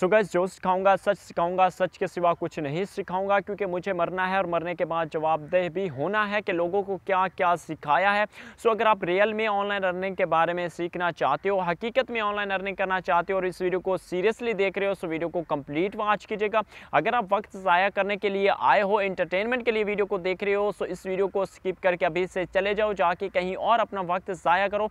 सो so gas जो सिखाऊंगा सच सिखाऊंगा सच के सिवा कुछ नहीं सिखाऊंगा क्योंकि मुझे मरना है और मरने के बाद जवाबदेह भी होना है कि लोगों को क्या क्या सिखाया है सो so अगर आप रियल में ऑनलाइन अर्निंग के बारे में सीखना चाहते हो हकीकत में ऑनलाइन अर्निंग करना चाहते हो और इस वीडियो को सीरियसली देख रहे हो सो वीडियो को कम्प्लीट वॉच कीजिएगा अगर आप वक्त ज़ाया करने के लिए आए हो इंटरटेनमेंट के लिए वीडियो को देख रहे हो सो इस वीडियो को स्किप करके अभी से चले जाओ जाके कहीं और अपना वक्त ज़ाया करो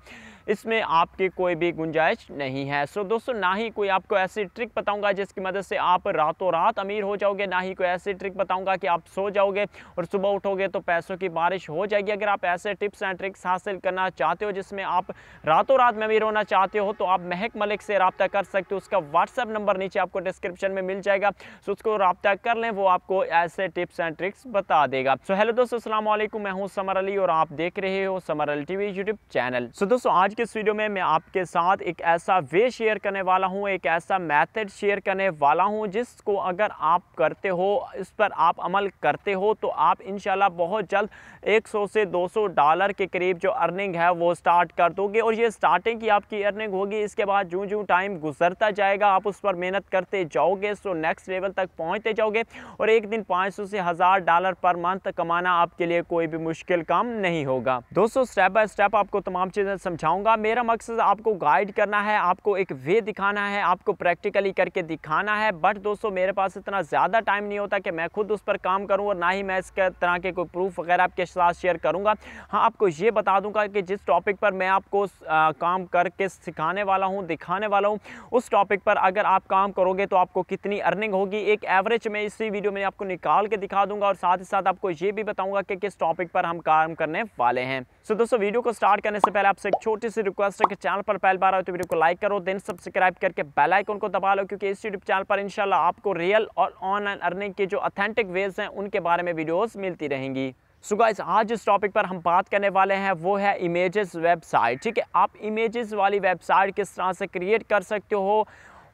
इसमें आपकी कोई भी गुंजाइश नहीं है सो दोस्तों ना ही कोई आपको ऐसी ट्रिक बताऊंगा जिसकी मदद से आप रातों रात अमीर हो जाओगे ना ही कोई ऐसी ट्रिक बताऊंगा कि आप सो जाओगे और सुबह उठोगे तो पैसों की बारिश हो जाएगी अगर आप ऐसे टिप्स एंड ट्रिक्स हासिल करना चाहते हो जिसमें आप रातों रात में अमीर होना चाहते हो तो आप महक मलिक से रबता कर सकते हो उसका व्हाट्सअप नंबर नीचे आपको डिस्क्रिप्शन में मिल जाएगा सो उसको रबता कर लें वो आपको ऐसे टिप्स एंड ट्रिक्स बता देगा सो हेलो दोस्तों असलम मैं हूँ समर अली और आप देख रहे हो Samar Ali T YouTube channel so दोस्तों आज की इस वीडियो में मैं आपके साथ एक ऐसा वे शेयर करने वाला हूं एक ऐसा मेथड शेयर करने वाला हूं जिसको अगर आप करते हो इस पर आप अमल करते हो तो आप इन बहुत जल्द 100 से 200 डॉलर के करीब जो अर्निंग है वो स्टार्ट कर दोगे और ये स्टार्टिंग की आपकी अर्निंग होगी इसके बाद जूँ जूँ टाइम गुजरता जाएगा आप उस पर मेहनत करते जाओगे सो नेक्स्ट लेवल तक पहुँचते जाओगे और एक दिन पाँच से हज़ार डॉलर पर मंथ कमाना आपके लिए कोई भी मुश्किल काम नहीं होगा दोस्तों स्टेप बाय स्टेप आपको तमाम चीज़ें समझाऊंगा होगा मेरा मकसद आपको गाइड करना है आपको एक वे दिखाना है आपको प्रैक्टिकली करके दिखाना है बट दोस्तों मेरे पास इतना ज़्यादा टाइम नहीं होता कि मैं खुद उस पर काम करूँ और ना ही मैं इस तरह के कोई प्रूफ वगैरह आपके साथ शेयर करूँगा हाँ आपको ये बता दूँगा कि जिस टॉपिक पर मैं आपको आ, काम करके सिखाने वाला हूँ दिखाने वाला हूँ उस टॉपिक पर अगर आप काम करोगे तो आपको कितनी अर्निंग होगी एक एवरेज में इसी वीडियो में आपको निकाल के दिखा दूँगा और साथ ही साथ आपको ये भी बताऊँगा कि किस टॉपिक पर हम काम करने वाले हैं सो so, दोस्तों वीडियो को स्टार्ट करने से पहले आपसे एक छोटी सी से रिक्वेस्ट है कि चैनल पर पहल बार आओ तो वीडियो को लाइक करो देन सब्सक्राइब करके बेल आइकन को दबा लो क्योंकि इस यूट्यूब चैनल पर इंशाल्लाह आपको रियल और ऑनलाइन अर्निंग के जो अथेंटिक वेज हैं उनके बारे में वीडियोस मिलती रहेंगी सो so गाइज आज जिस टॉपिक पर हम बात करने वाले हैं वो है इमेजेस वेबसाइट ठीक है आप इमेजेस वाली वेबसाइट किस तरह से क्रिएट कर सकते हो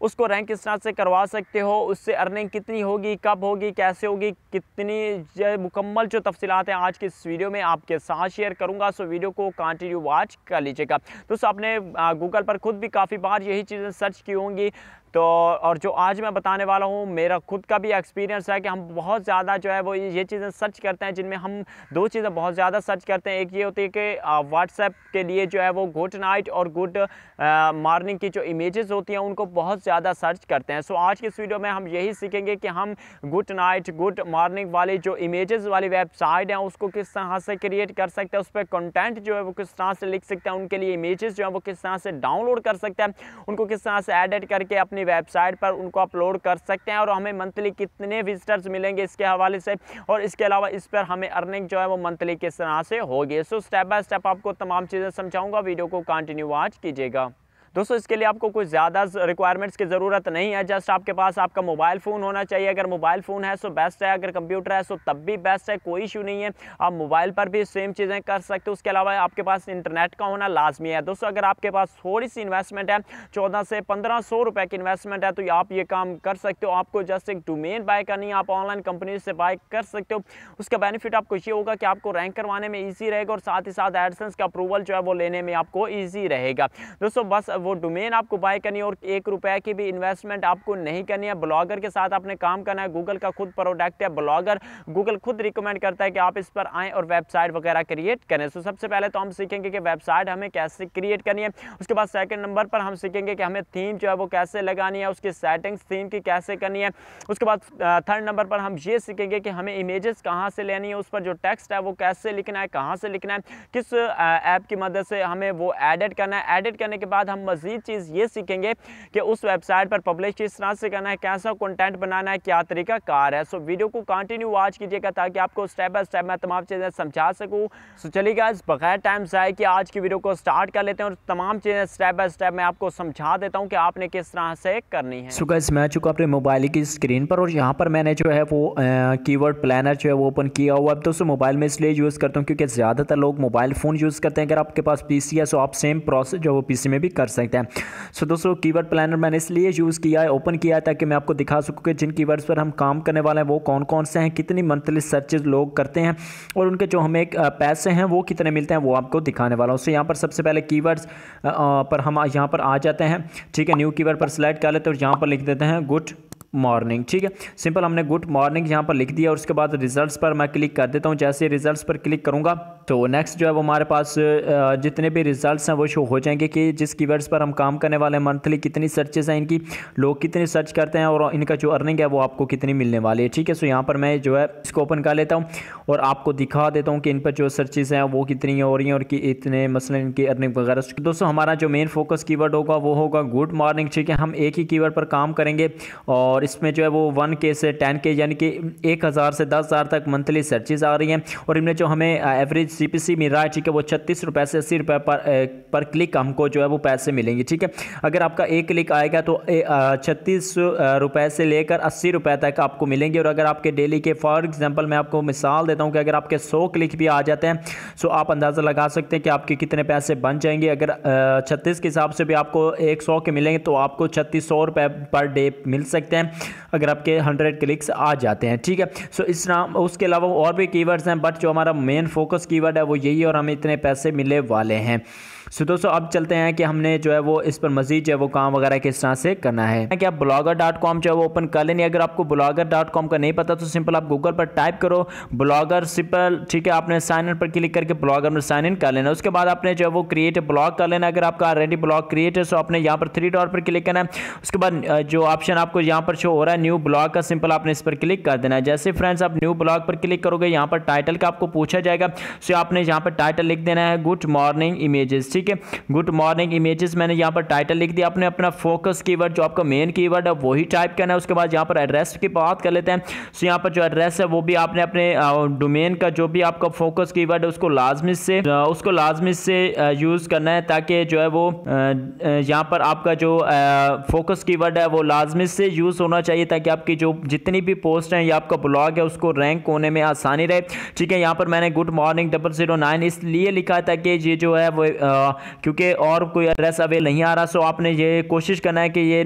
उसको रैंक तरह से करवा सकते हो उससे अर्निंग कितनी होगी कब होगी कैसे होगी कितनी मुकम्मल जो तफसीत हैं आज की इस वीडियो में आपके साथ शेयर करूँगा सो वीडियो को कंटिन्यू वॉच कर लीजिएगा दोस्तों आपने गूगल पर खुद भी काफ़ी बार यही चीज़ें सर्च की होंगी तो और जो आज मैं बताने वाला हूँ मेरा खुद का भी एक्सपीरियंस है कि हम बहुत ज़्यादा जो है वो ये चीज़ें सर्च करते हैं जिनमें हम दो चीज़ें बहुत ज़्यादा सर्च करते हैं एक ये होती है कि व्हाट्सएप के लिए जो है वो गुड नाइट और गुड मॉर्निंग की जो इमेजेस होती हैं उनको बहुत ज़्यादा सर्च करते हैं सो आज की इस वीडियो में हम यही सीखेंगे कि हम गुड नाइट गुड मॉर्निंग वाली जो इमेज़ वाली वेबसाइट हैं उसको किस तरह से क्रिएट कर सकते हैं उस पर कंटेंट जो है वो किस तरह से लिख सकते हैं उनके लिए इमेज़ जो है वो किस तरह से डाउनलोड कर सकते हैं उनको किस तरह से एडिट करके अपनी अपनी वेबसाइट पर उनको अपलोड कर सकते हैं और हमें मंथली कितने विजिटर्स मिलेंगे इसके हवाले से और इसके अलावा इस पर हमें अर्निंग जो है वो मंथली किस तरह से होगी सो स्टेप बाय स्टेप आपको तमाम चीज़ें समझाऊंगा वीडियो को कंटिन्यू वॉच कीजिएगा दोस्तों इसके लिए आपको कुछ ज़्यादा रिक्वायरमेंट्स की ज़रूरत नहीं है जस्ट आपके पास आपका मोबाइल फ़ोन होना चाहिए अगर मोबाइल फ़ोन है सो बेस्ट है अगर कंप्यूटर है सो तब भी बेस्ट है कोई इशू नहीं है आप मोबाइल पर भी सेम चीज़ें कर सकते हो उसके अलावा आपके पास इंटरनेट का होना लाजमी है दोस्तों अगर आपके पास थोड़ी सी इन्वेस्टमेंट है चौदह से पंद्रह सौ रुपये की इन्वेस्टमेंट है तो आप ये काम कर सकते हो आपको जस्ट एक डोमेन बाय करनी है आप ऑनलाइन कंपनी से बाय कर सकते हो उसका बेनिफिट आपको ये होगा कि आपको रैंक करवाने में ईजी रहेगा और साथ ही साथ एडसेंस का अप्रूवल जो है वो लेने में आपको ईजी रहेगा दोस्तों बस वो डोमेन आपको बाय करनी है और एक रुपए की भी इन्वेस्टमेंट आपको नहीं करनी है ब्लॉगर के साथ आपने काम करना है गूगल का खुद प्रोडक्ट है ब्लॉगर गूगल खुद रिकमेंड करता है कि आप इस पर आएँ और वेबसाइट वगैरह क्रिएट करें सो सबसे पहले तो हम सीखेंगे कि वेबसाइट हमें कैसे क्रिएट करनी है उसके बाद सेकेंड नंबर पर हम सीखेंगे कि हमें थीम जो है वो कैसे लगानी है उसकी सेटिंग्स थीम की कैसे करनी है उसके बाद थर्ड नंबर पर हम ये सीखेंगे कि हमें इमेजेस कहाँ से लेनी है उस पर जो टेक्स्ट है वो कैसे लिखना है कहाँ से लिखना है किस ऐप की मदद से हमें वो एडिट करना है एडिट करने के बाद हम मज़ीद चीज़ ये सीखेंगे कि उस वेबसाइट पर पब्लिश किस तरह से करना है कैसा कंटेंट बनाना है क्या तरीका कार है सो वीडियो को कंटिन्यू वॉच कीजिएगा ताकि आपको स्टेप बाय स्टेप मैं तमाम चीज़ें समझा सकूँ सो चलिएगा इस बगैर टाइम से कि आज की वीडियो को स्टार्ट कर लेते हैं और तमाम चीज़ें स्टेप बाय स्टेप मैं आपको समझा देता हूँ कि आपने किस तरह से करनी है सो गैस मैं चुका अपने मोबाइल की स्क्रीन पर और यहाँ पर मैंने जो है वो कीवर्ड प्लानर जो है वो ओपन किया हुआ है दोस्तों मोबाइल में इसलिए यूज़ करता हूँ क्योंकि ज़्यादातर लोग मोबाइल फ़ोन यूज़ करते हैं अगर आपके पास पी है तो आप सेम प्रोसेस जो वो पी में भी कर सकते सकते हैं सो so, दोस्तों कीवर्ड प्लानर मैंने इसलिए यूज़ किया है ओपन किया है ताकि मैं आपको दिखा सकूँ कि जिन कीवर्ड्स पर हम काम करने वाले हैं वो कौन कौन से हैं कितनी मंथली सर्चेज लोग करते हैं और उनके जो हमें पैसे हैं वो कितने मिलते हैं वो आपको दिखाने वाला हूँ सो यहाँ पर सबसे पहले की पर हम यहाँ पर आ जाते हैं ठीक है न्यू की पर सिलेक्ट कर लेते हैं और यहाँ पर लिख देते हैं गुड मॉर्निंग ठीक है सिंपल हमने गुड मॉर्निंग यहाँ पर लिख दिया और उसके बाद रिजल्ट्स पर मैं क्लिक कर देता हूँ जैसे रिजल्ट्स पर क्लिक करूँगा तो नेक्स्ट जो है वो हमारे पास जितने भी रिजल्ट्स हैं वो शो हो जाएंगे कि जिस कीवर्ड्स पर हम काम करने वाले हैं मंथली कितनी सर्चेस हैं इनकी लोग कितने सर्च करते हैं और इनका जो अर्निंग है वो आपको कितनी मिलने वाली है ठीक है सो यहाँ पर मैं जो है इसको ओपन कर लेता हूँ और आपको दिखा देता हूँ कि इन पर जो सर्चेज हैं वो कितनी हो रही हैं और कि इतने मसलन इनकी अर्निंग वगैरह दोस्तों हमारा जो मेन फोकस की होगा वो होगा गुड मॉर्निंग ठीक है हम एक ही कीवर्ड पर काम करेंगे और इसमें जो है वो वन के से टेन के यानी कि एक हज़ार से दस हज़ार तक मंथली सर्चेज आ रही हैं और इनमें जो हमें एवरेज सीपीसी मिल रहा है ठीक है वो छत्तीस रुपए से अस्सी रुपए पर पर क्लिक हमको जो है वो पैसे मिलेंगे ठीक है अगर आपका एक क्लिक आएगा तो छत्तीस रुपए से लेकर अस्सी रुपए तक आपको मिलेंगे और अगर आपके डेली के फॉर एग्जाम्पल मैं आपको मिसाल देता हूँ कि अगर आपके सौ क्लिक भी आ जाते हैं तो आप अंदाज़ा लगा सकते हैं कि आपके कितने पैसे बन जाएंगे अगर छत्तीस के हिसाब से भी आपको एक सौ के मिलेंगे तो आपको छत्तीस सौ रुपये पर डे मिल सकते हैं अगर आपके हंड्रेड क्लिक्स आ जाते हैं ठीक है सो इस नाम उसके अलावा और भी कीवर्ड्स हैं बट जो हमारा मेन फोकस की कीवर्ड है वो यही और हमें इतने पैसे मिले वाले हैं सो दोस्तों अब चलते हैं कि हमने जो है वो इस पर मजीद जो है वो काम वगैरह किस तरह से करना है कि आप ब्लॉगर डॉट कॉम जो है वो ओपन कर लेनी अगर आपको ब्लॉगर डॉट कॉम का नहीं पता तो सिंपल आप गूगल पर टाइप करो ब्लॉगर सिंपल ठीक है आपने साइन इन पर क्लिक करके ब्लॉगर में साइन इन कर लेना उसके बाद आपने जो है वो क्रिएट ब्लॉग कर लेना अगर आपका ऑलरेडी ब्लॉग क्रिएट है सो आपने यहाँ पर थ्री डॉट पर क्लिक करना है उसके बाद जो ऑप्शन आपको यहाँ पर शो हो रहा है न्यू ब्लॉग का सिंपल आपने इस पर क्लिक कर देना है जैसे फ्रेंड्स आप न्यू ब्लॉग पर क्लिक करोगे यहाँ पर टाइटल का आपको पूछा जाएगा सो आपने यहाँ पर टाइटल लिख देना है गुड मॉर्निंग इमेजेस ठीक है गुड मॉर्निंग इमेजेस मैंने यहाँ पर टाइटल लिख दिया आपने अपना फोकस की जो आपका मेन की है वही टाइप करना है उसके बाद यहाँ पर एड्रेस की बात कर लेते हैं सो यहाँ पर जो एड्रेस है वो भी आपने अपने डोमेन का जो भी आपका फोकस की है उसको लाजमी से उसको लाजमी से यूज़ करना है ताकि जो है वो यहाँ पर आपका जो फोकस की है वो लाजमी से यूज़ होना चाहिए ताकि आपकी जो जितनी भी पोस्ट हैं या आपका ब्लॉग है उसको रैंक होने में आसानी रहे ठीक है यहाँ पर मैंने good morning double zero nine इसलिए लिखा था कि ये जो है वो क्योंकि और कोई एड्रेस अवेल नहीं आ रहा सो आपने ये कोशिश करना है कि ये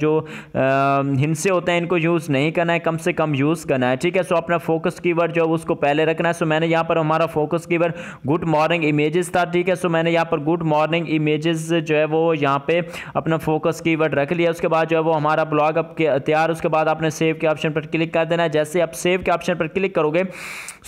जो हिंसे होते हैं इनको यूज़ नहीं करना है कम से कम यूज़ करना है ठीक है सो अपना फोकस की जो है उसको पहले रखना है सो मैंने यहाँ पर हमारा फोकस की गुड मॉर्निंग इमेजेस था ठीक है सो मैंने यहाँ पर गुड मॉर्निंग इमेजेस जो है वो यहाँ पे अपना फोकस की रख लिया उसके बाद जो है वो हमारा ब्लॉग अब तैयार उसके बाद आपने सेव के ऑप्शन पर क्लिक कर देना है जैसे आप सेव के ऑप्शन पर क्लिक करोगे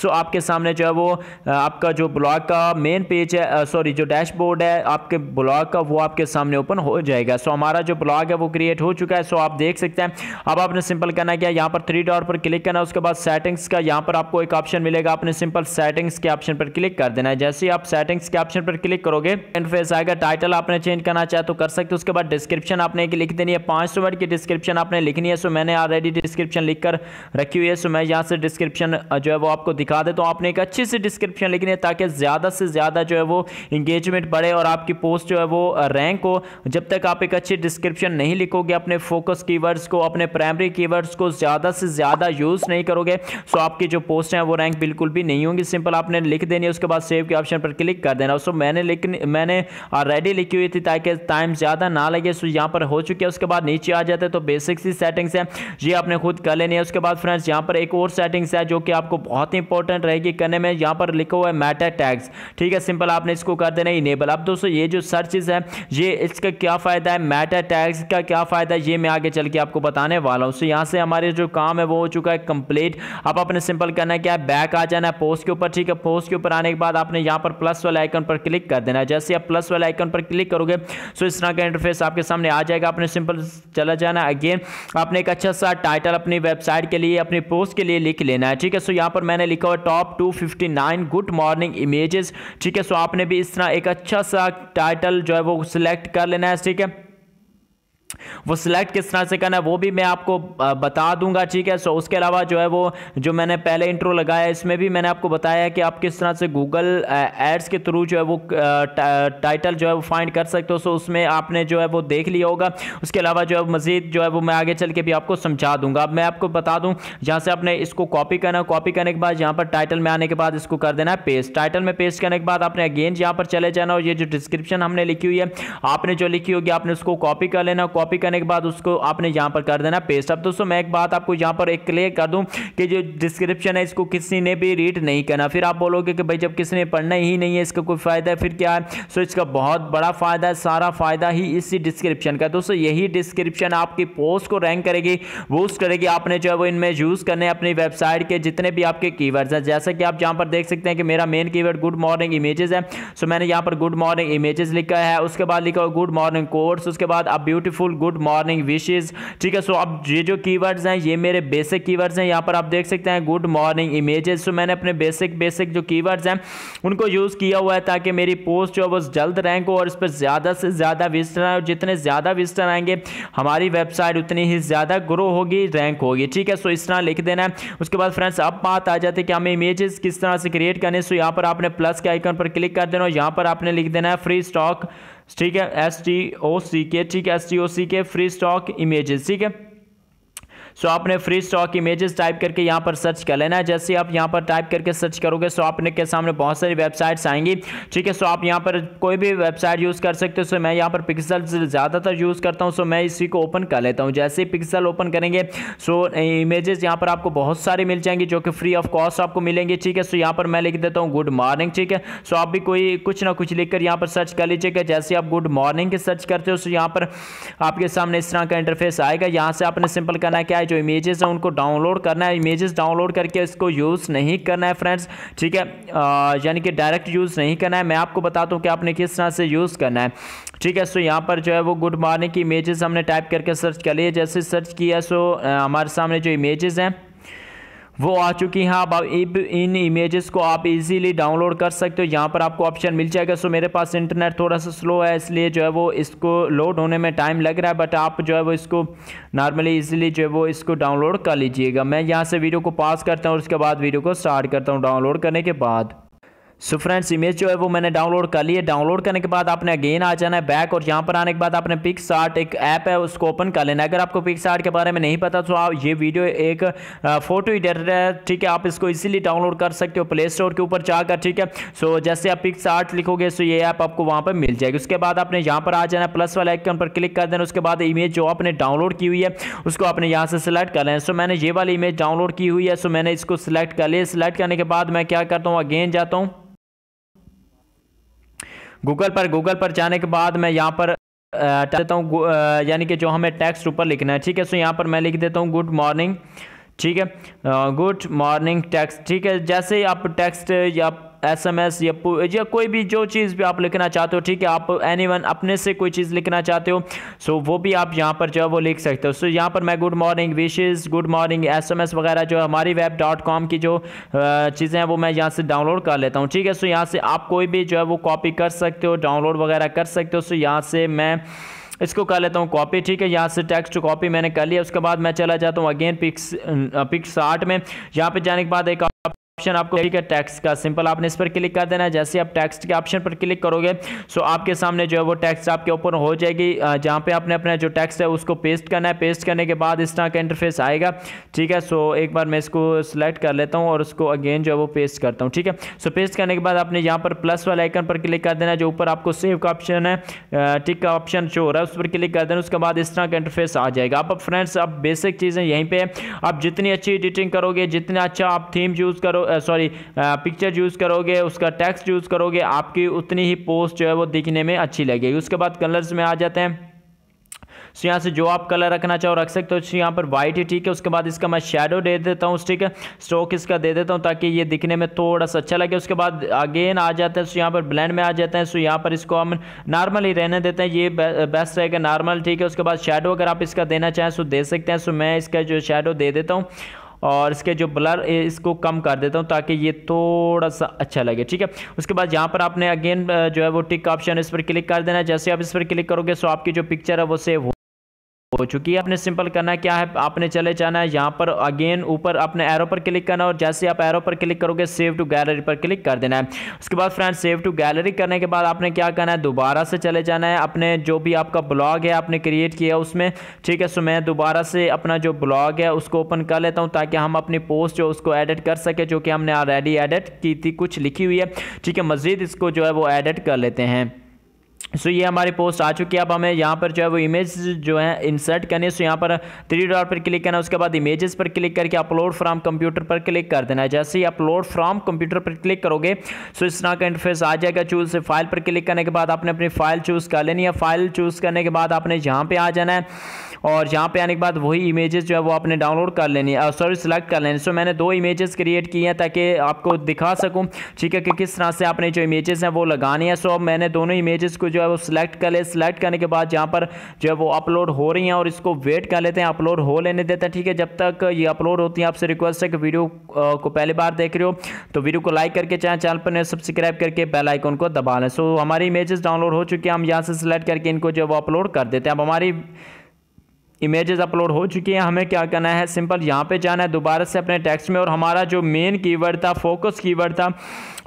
सो आपके सामने जो है वो आपका जो ब्लॉग का मेन पेज है सॉरी जो जो डैशबोर्ड है आपके ब्लॉग का वो आपके सामने ओपन हो जाएगा सो हमारा जो ब्लॉग है वो क्रिएट हो चुका है सो आप देख सकते हैं अब आपने सिंपल करना क्या यहाँ पर थ्री डॉट पर क्लिक करना उसके बाद सेटिंग्स का यहाँ पर आपको एक ऑप्शन मिलेगा आपने सिंपल सेटिंग्स के ऑप्शन पर क्लिक कर देना है जैसे ही आप सेटिंग्स के ऑप्शन पर क्लिक करोगे इंटरफेस आएगा टाइटल आपने चेंज करना चाहे तो कर सकते उसके बाद डिस्क्रिप्शन आपने एक लिख देनी है पाँच सौ वर्ड की डिस्क्रिप्शन आपने लिखनी है सो मैंने ऑलरेडी डिस्क्रिप्शन लिख कर रखी हुई है सो मैं यहाँ से डिस्क्रिप्शन जो है वो आपको दिखा देता हूँ आपने एक अच्छी सी डिस्क्रिप्शन लिखनी है ताकि ज़्यादा से ज़्यादा जो है वो इंगेज इंगेजमेंट बढ़े और आपकी पोस्ट जो है वो रैंक हो जब तक आप एक अच्छी डिस्क्रिप्शन नहीं लिखोगे अपने फोकस कीवर्ड्स को अपने प्राइमरी कीवर्ड्स को ज़्यादा से ज़्यादा यूज़ नहीं करोगे सो तो आपकी जो पोस्ट हैं वो रैंक बिल्कुल भी नहीं होंगी सिंपल आपने लिख देनी है उसके बाद सेव के ऑप्शन पर क्लिक कर देना सो मैंने लिख मैंने ऑलरेडी लिखी हुई थी ताकि टाइम ज़्यादा ना लगे सो यहाँ पर हो चुकी है उसके बाद नीचे आ जाते तो बेसिक्स सी सेटिंग्स है ये आपने खुद कर लेनी है उसके बाद फ्रेंड्स यहाँ पर एक और सेटिंग्स है जो कि आपको बहुत इंपॉर्टेंट रहेगी करने में यहाँ पर लिखा हुआ है मैटर टैग्स ठीक है सिंपल आपने इसको कर दे देना इनेबल अब दोस्तों ये जो सर्चेज है ये इसका क्या फ़ायदा है मेटा टैग्स का क्या फ़ायदा है ये मैं आगे चल के आपको बताने वाला हूँ सो यहाँ से हमारे जो काम है वो हो चुका है कंप्लीट अब आपने सिंपल करना है क्या है बैक आ जाना है पोस्ट के ऊपर ठीक है पोस्ट के ऊपर आने के बाद आपने यहाँ पर प्लस वाले आइकन पर क्लिक कर देना है जैसे आप प्लस वाले आइकन पर क्लिक करोगे सो इस तरह का इंटरफेस आपके सामने आ जाएगा आपने सिंपल चला जाना अगेन आपने एक अच्छा सा टाइटल अपनी वेबसाइट के लिए अपनी पोस्ट के लिए लिख लेना है ठीक है सो यहाँ पर मैंने लिखा हुआ top two good morning images ठीक है सो आपने भी इस तरह एक अच्छा सा टाइटल जो है वो सिलेक्ट कर लेना है ठीक है वो सिलेक्ट किस तरह से करना है वो भी मैं आपको बता दूंगा ठीक है सो उसके अलावा जो है वो जो मैंने पहले इंट्रो लगाया इसमें भी मैंने आपको बताया है कि आप किस तरह से गूगल एड्स के थ्रू जो है वो टाइटल जो है वो फाइंड कर सकते हो सो उसमें आपने जो है वो देख लिया होगा उसके अलावा जो है मज़ीद जो है वो मैं आगे चल के भी आपको समझा दूंगा अब मैं आपको बता दूँ जहाँ से आपने इसको कॉपी करना कॉपी करने के बाद यहाँ पर टाइटल में आने के बाद इसको कर देना है पेस्ट टाइटल में पेस्ट करने के बाद आपने अगेन यहाँ पर चले जाना और ये जो डिस्क्रिप्शन हमने लिखी हुई है आपने जो लिखी होगी आपने उसको कॉपी कर लेना कॉपी करने के बाद उसको आपने यहाँ पर कर देना पेस्ट अब दोस्तों मैं एक बात आपको यहाँ पर एक क्लियर कर दूँ कि जो डिस्क्रिप्शन है इसको किसी ने भी रीड नहीं करना फिर आप बोलोगे कि भाई जब किसी ने पढ़ना ही नहीं है इसका कोई फ़ायदा है फिर क्या है सो इसका बहुत बड़ा फ़ायदा है सारा फ़ायदा ही इसी डिस्क्रिप्शन का दोस्तों यही डिस्क्रिप्शन आपकी पोस्ट को रैंक करेगी बूस्ट करेगी आपने जो है वो इनमें यूज़ करने अपनी वेबसाइट के जितने भी आपके कीवर्ड्स हैं जैसे कि आप जहाँ पर देख सकते हैं कि मेरा main keyword good morning images है सो मैंने यहाँ पर गुड मॉर्निंग इमेजेस लिखा है उसके बाद लिखा गुड मॉर्निंग कोर्स उसके बाद आप beautiful beautiful good morning wishes ठीक है सो अब ये जो कीवर्ड्स हैं ये मेरे बेसिक कीवर्ड्स हैं यहाँ पर आप देख सकते हैं गुड मॉर्निंग इमेजेस तो मैंने अपने बेसिक बेसिक जो कीवर्ड्स हैं उनको यूज़ किया हुआ है ताकि मेरी पोस्ट जो है वो जल्द रैंक हो और इस पर ज़्यादा से ज़्यादा विजिटर आए और जितने ज़्यादा विजिटर आएंगे हमारी वेबसाइट उतनी ही ज़्यादा ग्रो होगी रैंक होगी ठीक है सो इस तरह लिख देना है उसके बाद फ्रेंड्स अब बात आ जाती है कि हमें इमेजेस किस तरह से क्रिएट करने सो यहाँ पर आपने प्लस के आइकन पर क्लिक कर देना और यहाँ पर आपने लिख देना है फ्री स्टॉक ठीक है एस टी ओ सी के ठीक है एस टी ओ सी के फ्री स्टॉक इमेजेस ठीक है सो आपने फ्री स्टॉक इमेजेस टाइप करके यहाँ पर सर्च कर लेना है जैसे आप यहाँ पर टाइप करके सर्च करोगे सो आपने के सामने बहुत सारी वेबसाइट्स आएंगी ठीक है सो आप यहाँ पर कोई भी वेबसाइट यूज़ कर सकते हो सो मैं यहाँ पर पिक्सल ज़्यादातर यूज़ करता हूँ सो मैं इसी को ओपन कर लेता हूँ जैसे ही पिक्सल ओपन करेंगे सो इमेजेस यहाँ पर आपको बहुत सारे मिल जाएंगे जो कि फ्री ऑफ कॉस्ट आपको मिलेंगे ठीक है सो यहाँ पर मैं लिख देता हूँ गुड मॉर्निंग ठीक है सो आप भी कोई कुछ ना कुछ लिखकर यहाँ पर सर्च कर लीजिएगा जैसे आप गुड मॉर्निंग के सर्च करते हो सो यहाँ पर आपके सामने इस तरह का इंटरफेस आएगा यहाँ से आपने सिंपल करना क्या है जो इमेजेस हैं उनको डाउनलोड करना है इमेजेस डाउनलोड करके इसको यूज़ नहीं करना है फ्रेंड्स ठीक है यानी कि डायरेक्ट यूज़ नहीं करना है मैं आपको बताता हूँ कि आपने किस तरह से यूज़ करना है ठीक है सो यहाँ पर जो है वो गुड मॉर्निंग की इमेजेस हमने टाइप करके सर्च कर लिए जैसे सर्च किया सो हमारे सामने जो इमेजेस हैं वो आ चुकी हैं आप इन इमेजेस को आप इजीली डाउनलोड कर सकते हो यहाँ पर आपको ऑप्शन मिल जाएगा सो मेरे पास इंटरनेट थोड़ा सा स्लो है इसलिए जो है वो इसको लोड होने में टाइम लग रहा है बट आप जो है वो इसको नॉर्मली इजीली जो है वो इसको डाउनलोड कर लीजिएगा मैं यहाँ से वीडियो को पास करता हूँ और उसके बाद वीडियो को स्टार्ट करता हूँ डाउनलोड करने के बाद सो फ्रेंड्स इमेज जो है वो मैंने डाउनलोड कर लिया डाउनलोड करने के बाद आपने अगेन आ जाना है बैक और यहाँ पर आने के बाद आपने पिक्स आर्ट एक ऐप है उसको ओपन कर लेना है अगर आपको पिक्स आर्ट के बारे में नहीं पता तो आप ये वीडियो एक फोटो एडिटर है ठीक है आप इसको इजीली डाउनलोड कर सकते हो प्ले स्टोर के ऊपर जाकर ठीक है सो जैसे आप पिक्स आर्ट लिखोगे सो ये ऐप आपको वहाँ पर मिल जाएगी उसके बाद आपने यहाँ पर आ जाना है प्लस वाले आइकन पर क्लिक कर देना उसके बाद इमेज जो आपने डाउनलोड की हुई है उसको आपने यहाँ से सिलेक्ट कर लेना सो मैंने ये वाली इमेज डाउनलोड की हुई है सो मैंने इसको सिलेक्ट कर लिया सिलेक्ट करने के बाद मैं क्या करता हूँ अगेन जाता हूँ गूगल पर गूगल पर जाने के बाद मैं यहाँ पर टाइप देता हूँ यानी कि जो हमें टेक्स्ट ऊपर लिखना है ठीक है सो यहाँ पर मैं लिख देता हूँ गुड मॉर्निंग ठीक है गुड मॉर्निंग टेक्स्ट ठीक है जैसे ही आप टेक्स्ट आप एसएमएस या या कोई भी जो चीज़ भी आप लिखना चाहते हो ठीक है आप एनीवन अपने से कोई चीज़ लिखना चाहते हो सो वो भी आप यहाँ पर जो है वो लिख सकते हो सो यहाँ पर मैं good morning wishes good morning S वगैरह जो हमारी वेब डॉट कॉम की जो चीज़ें हैं वो मैं यहाँ से डाउनलोड कर लेता हूँ ठीक है सो यहाँ से आप कोई भी जो है वो कॉपी कर सकते हो डाउनलोड वगैरह कर सकते हो सो यहाँ से मैं इसको कर लेता हूँ कॉपी ठीक है यहाँ से टेक्स्ट कॉपी मैंने कर लिया उसके बाद मैं चला जाता हूँ अगेन पिक्स पिक्स आर्ट में यहाँ पे जाने के बाद एक ऑप्शन आपको ठीक है टैक्स का सिंपल आपने इस पर क्लिक कर देना है जैसे आप टैक्स के ऑप्शन पर क्लिक करोगे सो आपके सामने जो है वो टैक्स आपके ओपन हो जाएगी जहाँ पे आपने अपना जो टैक्स है उसको पेस्ट करना है पेस्ट करने के बाद इस तरह का इंटरफेस आएगा ठीक है सो एक बार मैं इसको सिलेक्ट कर लेता हूँ और उसको अगेन जो है वो पेस्ट करता हूँ ठीक है सो पेस्ट करने के बाद आपने यहाँ पर प्लस वाले आइकन पर क्लिक कर देना है जो ऊपर आपको सेव का ऑप्शन है टिक का ऑप्शन शो हो रहा है उस पर क्लिक कर देना उसके बाद इस तरह का इंटरफेस आ जाएगा आप फ्रेंड्स अब बेसिक चीज़ें यहीं पर आप जितनी अच्छी एडिटिंग करोगे जितना अच्छा आप थीम यूज़ करो सॉरी पिक्चर यूज़ करोगे उसका टेक्स्ट यूज़ करोगे आपकी उतनी ही पोस्ट जो है वो दिखने में अच्छी लगेगी उसके बाद कलर्स में आ जाते हैं सो यहाँ से जो आप कलर रखना चाहो रख सकते हो यहाँ पर वाइट ही ठीक है उसके बाद इसका मैं शेडो दे देता हूँ ठीक है स्ट्रोक इसका दे देता हूँ ताकि ये दिखने में थोड़ा सा अच्छा लगे उसके बाद अगेन आ जाते हैं सो यहाँ पर ब्लैंड में आ जाते हैं सो यहाँ पर इसको हम नॉर्मल ही रहने देते हैं ये बेस्ट रहेगा नॉर्मल ठीक है उसके बाद शेडो अगर आप इसका देना चाहें सो दे सकते हैं सो मैं इसका जो शेडो दे देता हूँ और इसके जो ब्लर इसको कम कर देता हूँ ताकि ये थोड़ा सा अच्छा लगे ठीक है उसके बाद यहाँ पर आपने अगेन जो है वो टिक ऑप्शन इस पर क्लिक कर देना है जैसे आप इस पर क्लिक करोगे सो आपकी जो पिक्चर है वो सेव हो चुकी है आपने सिंपल करना क्या है आपने चले जाना है यहाँ पर अगेन ऊपर अपने एरो पर क्लिक करना और जैसे आप एरो पर क्लिक करोगे सेव टू गैलरी पर क्लिक कर देना है उसके बाद फ्रेंड सेव टू गैलरी करने के बाद आपने क्या करना है दोबारा से चले जाना है अपने जो भी आपका ब्लॉग है आपने क्रिएट किया उसमें ठीक है सो मैं दोबारा से अपना जो ब्लॉग है उसको ओपन कर लेता हूँ ताकि हम अपनी पोस्ट जो उसको एडिट कर सके जो कि हमने ऑलरेडी एडिट की थी कुछ लिखी हुई है ठीक है मज़ीद इसको जो है वो एडिट कर लेते हैं सो so, ये हमारी पोस्ट आ चुकी है अब हमें यहाँ पर जो है वो इमेज जो है इंसर्ट करनी है सो यहाँ पर थ्री डॉट पर क्लिक करना है उसके बाद इमेजेस पर क्लिक करके अपलोड फ्रॉम कंप्यूटर पर क्लिक कर देना है जैसे ही अपलोड फ्रॉम कंप्यूटर पर क्लिक करोगे सो इस तरह का इंटरफेस आ जाएगा चूज से फाइल पर क्लिक करने के बाद आपने अपनी फाइल चूज़ कर लेनी है फाइल चूज़ करने के बाद आपने यहाँ पर आ जाना है और यहाँ पे आने के बाद वही इमेजेस जो है वो आपने डाउनलोड कर लेनी है सॉरी सेलेक्ट कर लेनी सो मैंने दो इमेजेस क्रिएट की हैं ताकि आपको दिखा सकूँ ठीक है कि किस तरह से आपने जो इमेजेस हैं वो लगानी है सो अब मैंने दोनों इमेजेस को जो है वो सिलेक्ट कर लिया सिलेक्ट करने के बाद यहाँ पर जो है वो अपलोड हो रही हैं और इसको वेट कर लेते हैं अपलोड हो लेने देते हैं ठीक है जब तक ये अपलोड होती है आपसे रिक्वेस्ट है कि वीडियो को पहली बार देख रहे हो तो वीडियो को लाइक करके चाहे चैनल पर सब्सक्राइब करके बेल आइकन को दबा लें सो हमारी इमेजेस डाउनलोड हो चुकी है हम यहाँ से सिलेक्ट करके इनको जो है वो अपलोड कर देते हैं अब हमारी इमेजेस अपलोड हो चुकी हैं हमें क्या करना है सिंपल यहाँ पे जाना है दोबारा से अपने टेक्स्ट में और हमारा जो मेन कीवर्ड था फोकस कीवर्ड था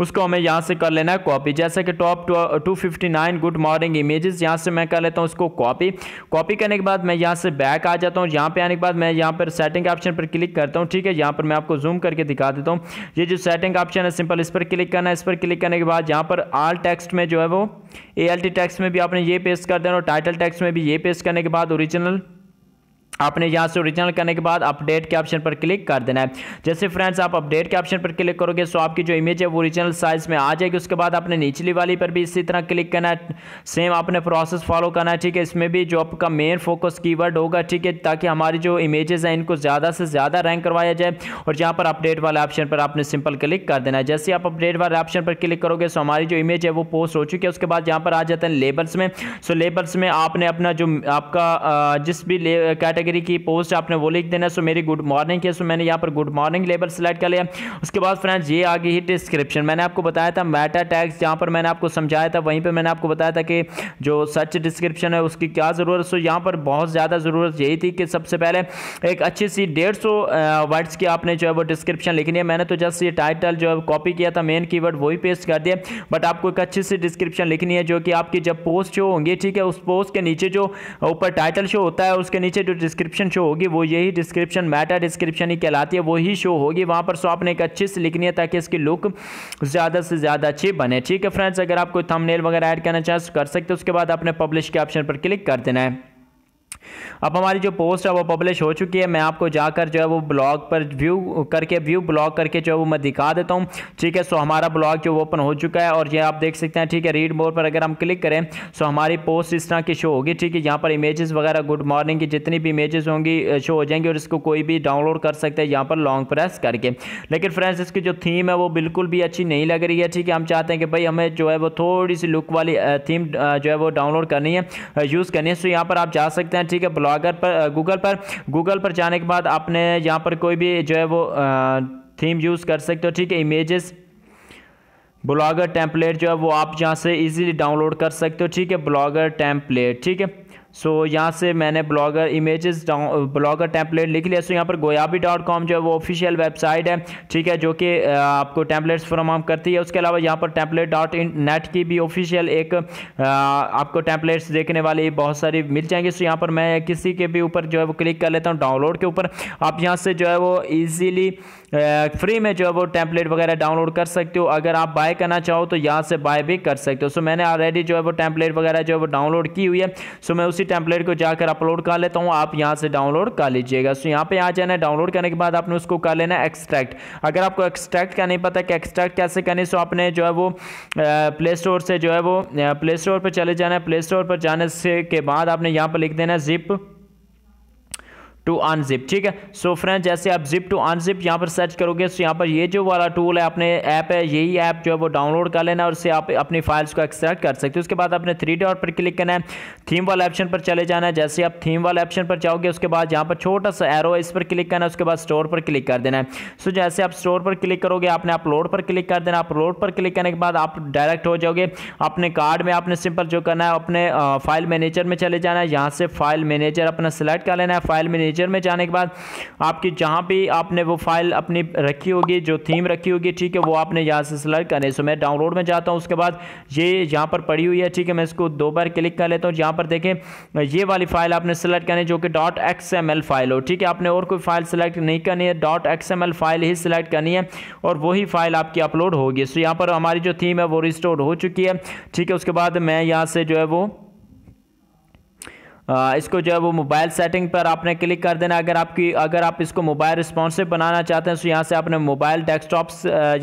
उसको हमें यहाँ से कर लेना है कॉपी जैसे कि top two fifty nine good morning images यहाँ से मैं कर लेता हूँ उसको कॉपी कॉपी करने के बाद मैं यहाँ से बैक आ जाता हूँ यहाँ पर आने के बाद मैं यहाँ पर सेटिंग ऑप्शन पर क्लिक करता हूँ ठीक है यहाँ पर मैं आपको जूम करके दिखा देता हूँ ये जो सेटिंग ऑप्शन है सिंपल इस पर क्लिक करना है इस पर क्लिक करने के बाद यहाँ पर आल टेक्स्ट में जो है वो ए एल टी टेक्स्ट में भी आपने ये पेस्ट कर देना और टाइटल टेक्स्ट में भी ये पेस्ट करने के बाद ओरिजिनल आपने यहाँ से ओरिजिनल करने के बाद अपडेट के ऑप्शन पर क्लिक कर देना है जैसे फ्रेंड्स आप अपडेट के ऑप्शन पर क्लिक करोगे सो तो आपकी जो इमेज है वो ओरिजिनल साइज़ में आ जाएगी उसके बाद आपने निचली वाली पर भी इसी तरह क्लिक करना है सेम आपने प्रोसेस फॉलो करना है ठीक है इसमें भी जो आपका मेन फोकस की होगा ठीक है ताकि हमारी जो इमेजेस हैं इनको ज़्यादा से ज़्यादा रैंक करवाया जाए और जहाँ पर अपडेट वाले ऑप्शन पर आपने सिंपल क्लिक कर देना है जैसे आप अपडेट वाले ऑप्शन पर क्लिक करोगे सो तो हमारी जो इमेज है वो पोस्ट हो चुकी है उसके बाद यहाँ पर आ जाते हैं लेबल्स में सो लेबल्स में आपने अपना जो आपका जिस भी कैटेगरी कैटेगरी की पोस्ट आपने वो लिख देना सो मेरी गुड मॉर्निंग है सो मैंने यहाँ पर गुड मॉर्निंग लेबल सेलेक्ट कर लिया उसके बाद फ्रेंड्स ये आ गई है डिस्क्रिप्शन मैंने आपको बताया था मेटा टैक्स जहाँ पर मैंने आपको समझाया था वहीं पर मैंने आपको बताया था कि जो सच डिस्क्रिप्शन है उसकी क्या ज़रूरत सो यहाँ पर बहुत ज़्यादा ज़रूरत यही थी कि सबसे पहले एक अच्छी सी डेढ़ सौ वर्ड्स की आपने जो है वो डिस्क्रिप्शन लिखनी है मैंने तो जस्ट ये टाइटल जो है कॉपी किया था मेन की वर्ड वही पेस्ट कर दिया बट आपको एक अच्छी सी डिस्क्रिप्शन लिखनी है जो कि आपकी जब पोस्ट शो होंगी ठीक है उस पोस्ट के नीचे जो ऊपर टाइटल शो होता है उसके नीचे जो डिस्क्रिप्शन शो होगी वो यही डिस्क्रिप्शन मैटर डिस्क्रिप्शन ही कहलाती है वही शो होगी वहाँ पर सो आपने एक अच्छी से लिखनी है ताकि इसकी लुक ज़्यादा से ज़्यादा अच्छी बने ठीक है फ्रेंड्स अगर आप कोई थंबनेल वगैरह ऐड करना चाहें तो कर सकते हो उसके बाद आपने पब्लिश के ऑप्शन पर क्लिक कर देना है अब हमारी जो पोस्ट है वो पब्लिश हो चुकी है मैं आपको जाकर जो है वो ब्लॉग पर व्यू करके व्यू ब्लॉग करके जो है वो मैं दिखा देता हूँ ठीक है सो हमारा ब्लॉग जो ओपन हो चुका है और ये आप देख सकते हैं ठीक है रीड मोर पर अगर हम क्लिक करें सो हमारी पोस्ट इस तरह की शो होगी ठीक है यहाँ पर इमेजेस वगैरह गुड मॉर्निंग की जितनी भी इमेजेस होंगी शो हो जाएंगी और इसको कोई भी डाउनलोड कर सकते हैं यहाँ पर लॉन्ग प्रेस करके लेकिन फ्रेंड्स इसकी जो थीम है वो बिल्कुल भी अच्छी नहीं लग रही है ठीक है हम चाहते हैं कि भाई हमें जो है वो थोड़ी सी लुक वाली थीम जो है वो डाउनलोड करनी है यूज़ करनी है सो यहाँ पर आप जा सकते हैं ठीक है ब्लॉगर पर गूगल पर गूगल पर जाने के बाद आपने यहाँ पर कोई भी जो है वो थीम यूज़ कर सकते हो ठीक है इमेजेस ब्लॉगर टेम्पलेट जो है वो आप यहाँ से इजीली डाउनलोड कर सकते हो ठीक है ब्लॉगर टेम्पलेट ठीक है सो so, यहाँ से मैंने ब्लॉगर इमेजेस ब्लॉगर टैंपलेट लिख लिया सो so, यहाँ पर गोयाबी डॉट कॉम जो है वो ऑफिशियल वेबसाइट है ठीक है जो कि आपको टैंपलेट्स फ्राम करती है उसके अलावा यहाँ पर टैंपलेट डॉट इन नेट की भी ऑफिशियल एक आपको टैंपलेट्स देखने वाली बहुत सारी मिल जाएंगी सो so, यहाँ पर मैं किसी के भी ऊपर जो है वो क्लिक कर लेता हूँ डाउनलोड के ऊपर आप यहाँ से जो है वो ईज़िली फ्री में जो है वो टैंपलेट वगैरह डाउनलोड कर सकते हो अगर आप बाय करना चाहो तो यहाँ से बाय भी कर सकते हो सो मैंने ऑलरेडी जो है वो टैंपलेट वगैरह जो है वो डाउनलोड की हुई है सो मैं उसी टैंपलेट को जाकर अपलोड कर लेता हूँ आप यहाँ से डाउनलोड कर लीजिएगा सो यहाँ पर आ जाना है डाउनलोड करने के बाद आपने उसको कर लेना एक्सट्रैक्ट अगर आपको एक्सट्रैक्ट का नहीं पता कि एक्सट्रैक्ट कैसे करनी सो आपने जो है वो प्ले स्टोर से जो है वो प्ले स्टोर पर चले जाना है प्ले स्टोर पर जाने से के बाद आपने यहाँ पर लिख देना जिप टू अनजिप ठीक है सो फ्रेंड जैसे आप जिप टू अनजिप यहाँ पर सर्च करोगे तो यहाँ पर ये जो वाला टूल है अपने ऐप है यही ऐप जो है वो डाउनलोड कर लेना और उससे आप अपनी फाइल्स को एक्सट्रैक्ट कर सकते हो उसके बाद आपने थ्री डॉट पर क्लिक करना है थीम वाले ऑप्शन पर चले जाना है जैसे आप थीम वाले ऑप्शन पर जाओगे उसके बाद यहाँ पर छोटा सा एरो है इस पर क्लिक करना है उसके बाद स्टोर पर क्लिक कर देना है सो जैसे आप स्टोर पर क्लिक करोगे आपने अपलोड पर क्लिक कर देना अपलोड पर क्लिक करने के बाद आप डायरेक्ट हो जाओगे अपने कार्ड में आपने सिंपल जो करना है अपने फाइल मैनेजर में चले जाना है यहाँ से फाइल मैनेजर अपना सेलेक्ट कर लेना है फाइल मैनेजर मैनेजर में जाने के बाद आपकी जहाँ भी आपने वो फाइल अपनी रखी होगी जो थीम रखी होगी ठीक है वो आपने यहाँ से सिलेक्ट करनी है सो मैं डाउनलोड में जाता हूँ उसके बाद ये यहाँ पर पड़ी हुई है ठीक है मैं इसको दो बार क्लिक कर लेता हूँ जहाँ पर देखें ये वाली फाइल आपने सेलेक्ट करनी है जो कि डॉट फाइल हो ठीक है आपने और कोई फाइल सेलेक्ट नहीं करनी है डॉट फाइल ही सिलेक्ट करनी है और वही फाइल आपकी अपलोड होगी सो यहाँ पर हमारी जो थीम है वो रिस्टोर हो चुकी है ठीक है उसके बाद मैं यहाँ से जो है वो इसको जो है वो मोबाइल सेटिंग पर आपने क्लिक कर देना अगर आपकी अगर आप इसको मोबाइल रिस्पॉन्सिव बनाना चाहते हैं तो यहाँ से आपने मोबाइल डेस्कटॉप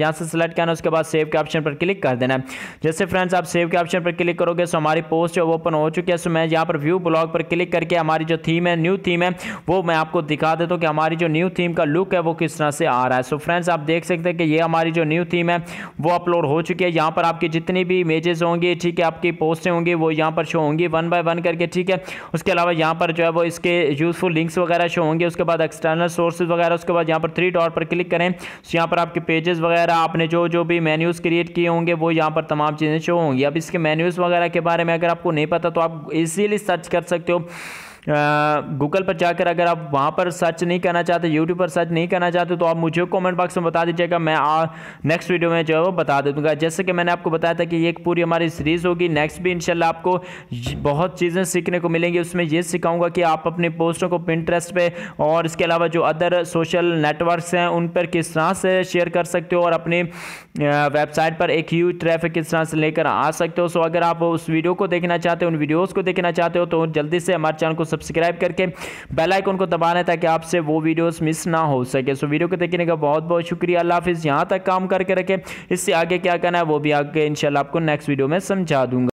यहाँ से सेलेक्ट करना उसके बाद सेव के ऑप्शन पर क्लिक कर देना है जैसे फ्रेंड्स आप सेव के ऑप्शन पर क्लिक करोगे सो तो हमारी पोस्ट है वो ओपन हो चुकी है सो मैं यहाँ पर व्यू ब्लॉग पर क्लिक करके हमारी जो थीम है न्यू थीम है वो मैं आपको दिखा देता हूँ कि हमारी जो न्यू थीम का लुक है वो किस तरह से आ रहा है सो फ्रेंड्स आप देख सकते हैं कि ये हमारी जो न्यू थीम है वो अपलोड हो चुकी है यहाँ पर आपकी जितनी भी इमेजेस होंगी ठीक है आपकी पोस्टें होंगी वो यहाँ पर शो होंगी वन बाय वन करके ठीक है उसके अलावा यहाँ पर जो है वो इसके यूज़फुल लिंक्स वगैरह शो होंगे उसके बाद एक्सटर्नल सोर्सेज वगैरह उसके बाद यहाँ पर थ्री डॉट पर क्लिक करें तो यहाँ पर आपके पेजेस वगैरह आपने जो जो भी मेन्यूज़ क्रिएट किए होंगे वो यहाँ पर तमाम चीज़ें शो होंगी अब इसके मेन्यूज़ वगैरह के बारे में अगर आपको नहीं पता तो आप इजीली सर्च कर सकते हो गूगल पर जाकर अगर आप वहाँ पर सर्च नहीं करना चाहते यूट्यूब पर सर्च नहीं करना चाहते तो आप मुझे कमेंट बॉक्स में बता दीजिएगा मैं नेक्स्ट वीडियो में जो है वो बता दे दूँगा जैसे कि मैंने आपको बताया था कि एक पूरी हमारी सीरीज़ होगी नेक्स्ट भी इनशाला आपको बहुत चीज़ें सीखने को मिलेंगी उसमें ये सिखाऊंगा कि आप अपने पोस्टों को पिंट्रेस्ट पर और इसके अलावा जो अदर सोशल नेटवर्क्स हैं उन पर किस तरह से शेयर कर सकते हो और अपने वेबसाइट पर एक ह्यूज ट्रैफिक इस तरह से लेकर आ सकते हो सो अगर आप उस वीडियो को देखना चाहते हो उन वीडियोस को देखना चाहते हो तो जल्दी से हमारे चैनल को सब्सक्राइब करके बेल आइकन को दबाना है ताकि आपसे वो वीडियोस मिस ना हो सके सो वीडियो को देखने का बहुत बहुत शुक्रिया अल्लाह हाफिज़ यहाँ तक काम करके रखें इससे आगे क्या करना है वो भी आगे इनशाला आपको नेक्स्ट वीडियो में समझा दूँगा